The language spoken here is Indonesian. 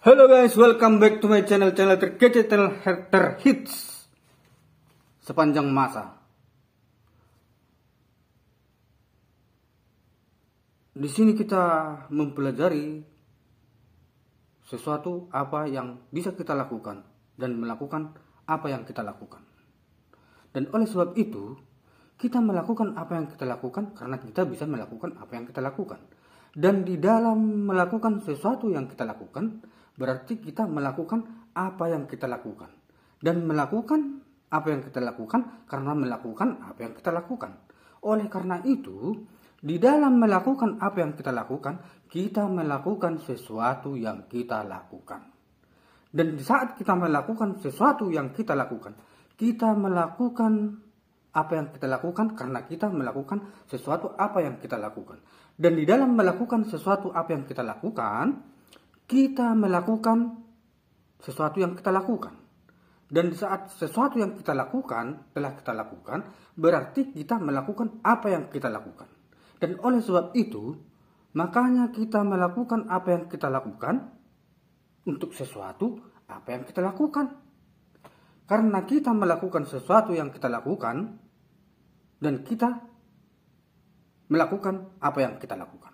Halo guys, welcome back to my channel, channel terkece, channel hits sepanjang masa. Di sini kita mempelajari sesuatu apa yang bisa kita lakukan dan melakukan apa yang kita lakukan. Dan oleh sebab itu, kita melakukan apa yang kita lakukan karena kita bisa melakukan apa yang kita lakukan dan di dalam melakukan sesuatu yang kita lakukan, berarti kita melakukan apa yang kita lakukan. Dan melakukan apa yang kita lakukan karena melakukan apa yang kita lakukan. Oleh karena itu, di dalam melakukan apa yang kita lakukan, kita melakukan sesuatu yang kita lakukan. Dan di saat kita melakukan sesuatu yang kita lakukan, kita melakukan apa yang kita lakukan karena kita melakukan sesuatu apa yang kita lakukan. Dan di dalam melakukan sesuatu apa yang kita lakukan, kita melakukan sesuatu yang kita lakukan. Dan di saat sesuatu yang kita lakukan telah kita lakukan, berarti kita melakukan apa yang kita lakukan. Dan oleh sebab itu, makanya kita melakukan apa yang kita lakukan untuk sesuatu apa yang kita lakukan. Karena kita melakukan sesuatu yang kita lakukan dan kita melakukan apa yang kita lakukan.